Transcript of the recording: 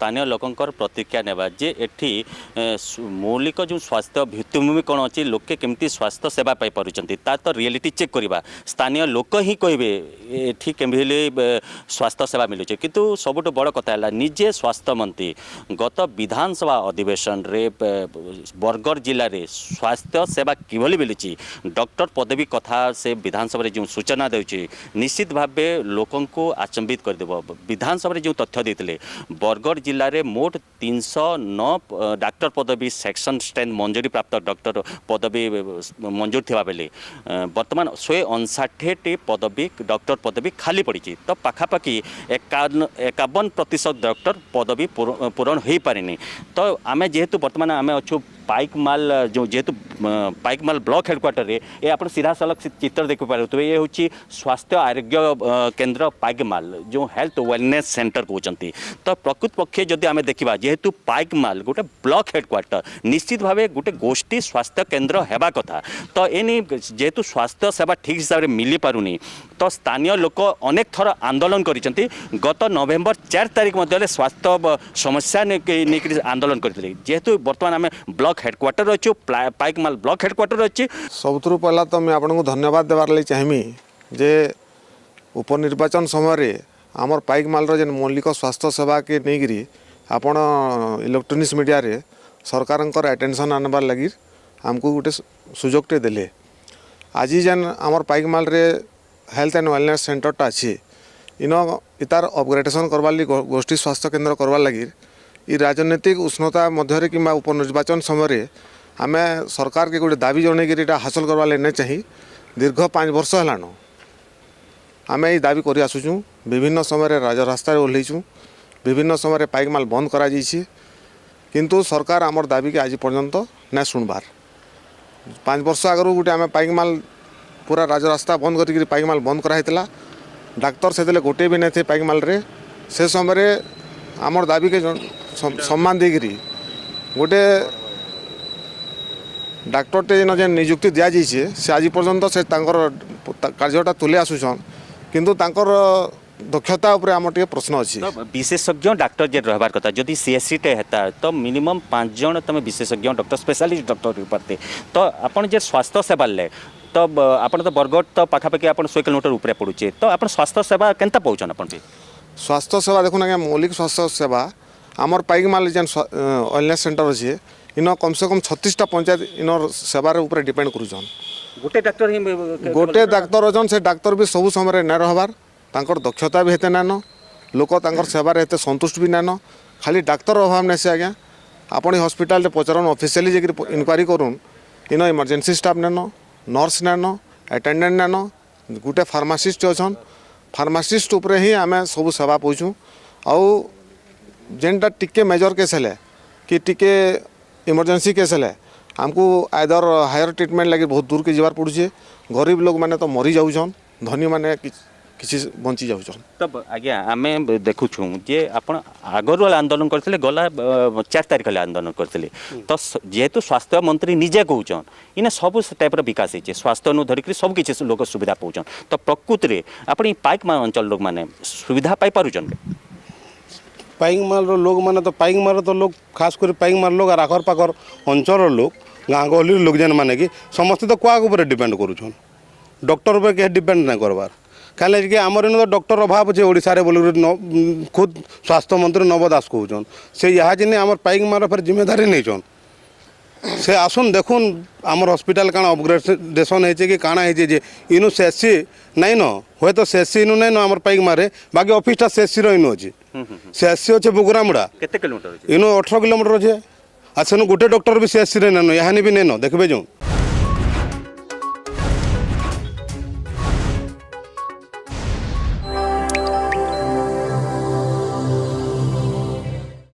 ସ୍ଥାନୀୟ ଲୋକଙ୍କର ପ୍ରତିକ୍ରିୟା ନେବା ଯେ ଏଠି ମୌଳିକ ଯେଉଁ ସ୍ୱାସ୍ଥ୍ୟ ଭିତ୍ତିଭୂମି କ'ଣ ଅଛି ଲୋକେ କେମିତି ସ୍ୱାସ୍ଥ୍ୟ ସେବା ପାଇପାରୁଛନ୍ତି ତା ତ ରିଆଲିଟି ଚେକ୍ କରିବା ସ୍ଥାନୀୟ ଲୋକ ହିଁ କହିବେ ଏଠି କେମିତି ହେଲେ ସ୍ୱାସ୍ଥ୍ୟ ସେବା ମିଳୁଛି କିନ୍ତୁ ସବୁଠୁ ବଡ଼ କଥା ହେଲା ନିଜେ ସ୍ୱାସ୍ଥ୍ୟମନ୍ତ୍ରୀ ଗତ ବିଧାନସଭା ଅଧିବେଶନରେ ବରଗଡ଼ ଜିଲ୍ଲାରେ ସ୍ୱାସ୍ଥ୍ୟ ସେବା କିଭଳି ମିଳୁଛି ଡକ୍ଟର ପଦବୀ କଥା ସେ ବିଧାନସଭାରେ ଯେଉଁ ସୂଚନା ଦେଉଛି ନିଶ୍ଚିତ ଭାବେ ଲୋକଙ୍କୁ ଆଚମ୍ବିତ କରିଦେବ ବିଧାନସଭାରେ ଯେଉଁ ତଥ୍ୟ ଦେଇଥିଲେ ବରଗଡ଼ ଜିଲ୍ଲାରେ ମୋଟ ତିନିଶହ ନଅ ଡାକ୍ତର ପଦବୀ ସେକ୍ସନ୍ ଷ୍ଟ୍ରେନ୍ ମଞ୍ଜୁରୀପ୍ରାପ୍ତ ଡକ୍ଟର ପଦବୀ ମଞ୍ଜୁର ଥିବାବେଳେ ବର୍ତ୍ତମାନ ଶହେ ଅଣଷାଠିଏଟି ପଦବୀ ଡକ୍ଟର ପଦବୀ ଖାଲି ପଡ଼ିଛି ତ ପାଖାପାଖି ଏକାବନ ଏକାବନ ପ୍ରତିଶତ ଡକ୍ଟର ପଦବୀ ପୂରଣ ହୋଇପାରିନି ତ ଆମେ ଯେହେତୁ ବର୍ତ୍ତମାନ ଆମେ ଅଛୁ ପାଇକମାଲ ଯେଉଁ ଯେହେତୁ ପାଇକମାଲ ବ୍ଲକ ହେଡ଼କ୍ୱାର୍ଟରରେ ଏ ଆପଣ ସିଧାସଳଖ ଚିତ୍ର ଦେଖିପାରୁଥିବେ ଏ ହେଉଛି ସ୍ୱାସ୍ଥ୍ୟ ଆରୋଗ୍ୟ କେନ୍ଦ୍ର ପାଇକମାଲ ଯେଉଁ ହେଲ୍ଥ ୱେଲନେସ୍ ସେଣ୍ଟର କହୁଛନ୍ତି ତ ପ୍ରକୃତ ପକ୍ଷେ ଯଦି ଆମେ ଦେଖିବା ଯେହେତୁ ପାଇକମାଲ ଗୋଟେ ବ୍ଲକ ହେଡ଼କ୍ୱାର୍ଟର ନିଶ୍ଚିତ ଭାବେ ଗୋଟେ ଗୋଷ୍ଠୀ ସ୍ୱାସ୍ଥ୍ୟ କେନ୍ଦ୍ର ହେବା କଥା ତ ଏନି ଯେହେତୁ ସ୍ୱାସ୍ଥ୍ୟ ସେବା ଠିକ୍ ହିସାବରେ ମିଳିପାରୁନି ତ ସ୍ଥାନୀୟ ଲୋକ ଅନେକ ଥର ଆନ୍ଦୋଳନ କରିଛନ୍ତି ଗତ ନଭେମ୍ବର ଚାରି ତାରିଖ ମଧ୍ୟରେ ସ୍ୱାସ୍ଥ୍ୟ ସମସ୍ୟା ନେଇକରି ଆନ୍ଦୋଳନ କରିଥିଲେ ଯେହେତୁ ବର୍ତ୍ତମାନ ଆମେ ବ୍ଲକ হেডকোয়ার্টার অছি পাইকমাল ব্লক হেডকোয়ার্টার অছি সবুথু পহলা তো আমি আপনার ধন্যবাদ দেবার লাগে চাহিমি যে উপনির্বাচন সময় আমার পাইকমালর যে মৌলিক স্বাস্থ্য সেবাকে নিয়ে আপন ইলেকট্রোনিক্স মিডিয়ারে সরকারঙ্কর আটেনশন আনবার লাগি ଆମକୁ ଗୋଟେ ସୁଯୋଗଟେ দেলে আজি যেন আমার ପାଇକମାଲରେ ହେଲ୍ଥ ଆଣ୍ଡ ୱେଲନେସ୍ ସେଣ୍ଟରଟା ଅଛି ଇନ ଇତାର ଅପଗ୍ରେଡେସନ୍ କରବାର୍ ଲାଗି গোষ্ঠী স্বাস্থ্য কেন্দ্র করবার ଲାଗି ଇ ରାଜନୈତିକ ଉଷ୍ଣତା ମଧ୍ୟରେ କିମ୍ବା ଉପନିର୍ବାଚନ ସମୟରେ ଆମେ ସରକାରକେ ଗୋଟେ ଦାବି ଜଣେଇକିରି ଏଇଟା ହାସଲ କରିବା ଲାଗି ନାଇଁ ଚାହିଁ ଦୀର୍ଘ ପାଞ୍ଚ ବର୍ଷ ହେଲାନ ଆମେ ଏଇ ଦାବି କରି ଆସୁଛୁ ବିଭିନ୍ନ ସମୟରେ ରାଜରାସ୍ତାରେ ଓହ୍ଲେଇଛୁ ବିଭିନ୍ନ ସମୟରେ ପାଇକମାଲ ବନ୍ଦ କରାଯାଇଛି କିନ୍ତୁ ସରକାର ଆମର ଦାବିକି ଆଜି ପର୍ଯ୍ୟନ୍ତ ନାଇଁ ଶୁଣବାର୍ ପାଞ୍ଚ ବର୍ଷ ଆଗରୁ ଗୋଟେ ଆମେ ପାଇକମାଲ ପୁରା ରାଜରାସ୍ତା ବନ୍ଦ କରିକିରି ପାଇକମାଲ ବନ୍ଦ କରାହେଇଥିଲା ଡାକ୍ତର ସେତେବେଳେ ଗୋଟେ ବି ନାଇଁ ଥାଏ ପାଇକମାଲରେ ସେ ସମୟରେ ଆମର ଦାବିକେ সম্মান দিয়ে গোটে ডাক্তরটে যেন যে নিযুক্তি দিয়া যাইছে সে আজ পর্যন্ত সে তাঁর কার্যটা তুলে আসুছন কিন্তু ତାଙ୍କର দক্ষতা উপরে আমার টিকে প্রশ্ন অ বিশেষজ্ঞ ডাক্তার যে রহবার কথা যদি সিএসসিটে হেতা তো মিনিমম পাঁচ জন তুমি বিশেষজ্ঞ ডক্টর স্পেশালিস্ট ডক্টর হইপারতে তো আপনার যে স্বাস্থ্য সেবার লে তো আপনার তো বরগড় তো পাখাপাখি আপনার শহে কিলোমিটার উপরে পড়ুছে তো আপনার স্বাস্থ্য সেবা কেনতা পাচ্ছেন আপনার স্বাস্থ্য সেবা দেখুন আজ্ঞা মৌলিক স্বাস্থ্য সেবা आमर पाइकमाल जेन ୱେଲନେସ୍ ସେଣ୍ଟର ଅଛେ ଇନ କମ୍ସେ କମ୍ ଛତିଶଟା ପଞ୍ଚାୟତ ଇନର ସେବାର ଉପରେ ଡିପେଣ୍ଡ କରୁଛନ୍ ଗୋଟେ ଡାକ୍ତର ହିଁ ଗୋଟେ ଡାକ୍ତର ଅଛନ୍ ସେ ଡାକ୍ତର ବି ସବୁ ସମୟରେ ନାଇଁ ରହବାର୍ ତାଙ୍କର ଦକ୍ଷତା ବି ହେତେ ନାଇଁନ ଲୋକ ତାଙ୍କର ସେବାରେ ଏତେ ସନ୍ତୁଷ୍ଟ ବି ନାଇଁନ ଖାଲି ଡାକ୍ତର ଅଭାବ ନାଇଁସି ଆଜ୍ଞା ଆପଣ ଏ ହସ୍ପିଟାଲରେ ପଚାରନ୍ ଅଫିସିଆଲି ଯାଇକିରି ଇନକ୍ୱାରି କରୁନ୍ ଇନ ଇମର୍ଜେନ୍ସି ଷ୍ଟାଫ୍ ନାଇଁନ ନର୍ସ ନାଇଁନ ଆଟେଣ୍ଡାଣ୍ଟ ନାଇଁନ ଗୋଟେ ଫାର୍ମାସିଷ୍ଟ ଅଛନ୍ ଫାର୍ମାସିଷ୍ଟ ଉପରେ ହିଁ ଆମେ ସବୁ ସେବା ପାଉଛୁ ଆଉ जेनटा टिके मेजर केस है कि टिके इमरजेन्सी केस है आमको आयदर हायर ट्रिटमेंट लगे बहुत दूर के जबार पड़ुचे गरीब लोग मैंने तो मरी जाऊन धनी मैंने किसी बंची जाऊ तब आज्ञा आम देखु जे आप आगर आंदोलन करते गला चार तारीख आंदोलन करते हम्म। तो जेहेतु स्वास्थ्य मंत्री निजे कौन इन्हें सब टाइप रिकाश हो स्वास्थ्य नु धरिक सब सुविधा पाचन तो प्रकृति में आप अंचल लोग मैंने सुविधा पाई ପାଇକମାଲର ଲୋକମାନେ ତ ପାଇକମାର ତ ଲୋକ ଖାସ୍ କରି ପାଇକମାର ଲୋକ ଆର୍ ଆଖର ପାଖର ଅଞ୍ଚଳର ଲୋକ ଗାଁ ଗହଲିର ଲୋକ ଯେନ୍ମାନେ କି ସମସ୍ତେ ତ କୁଆକ ଉପରେ ଡିପେଣ୍ଡ କରୁଛନ୍ ଡକ୍ଟର ଉପରେ କେହି ଡିପେଣ୍ଡ ନାଇଁ କର୍ବାର୍ କାହିଁକି କି ଆମର ଇନ ତ ଡକ୍ଟର ଅଭାବ ଅଛେ ଓଡ଼ିଶାରେ ବୋଲିକରି ଖୁଦ୍ ସ୍ୱାସ୍ଥ୍ୟ ମନ୍ତ୍ରୀ ନବ ଦାସ କହୁଛନ୍ ସେ ଏହା ଯେନ୍ ଆମର ପାଇକମାର ଫେର୍ ଜିମେଦାରୀ ନେଇଛନ୍ সে আসুন দেখুন আমার হসপিটাল কাণ অপগ্রেডেসন হয়েছে কি কাণা হয়েছে যে ইনু সেসি নাই ন হয়তো সেসি ইনু নাই ন আমার পাইক মারে বাকি অফিসটা সেসির ইনু অছে সেসি অছে বুগুরামুড়া কেতে কিলোমিটার ইনু অঠর কিলোমিটার অছে আর সেনু গোটে ডক্টর বি সেসি রে নেন ইহানি বি নেন দেখবে যৌ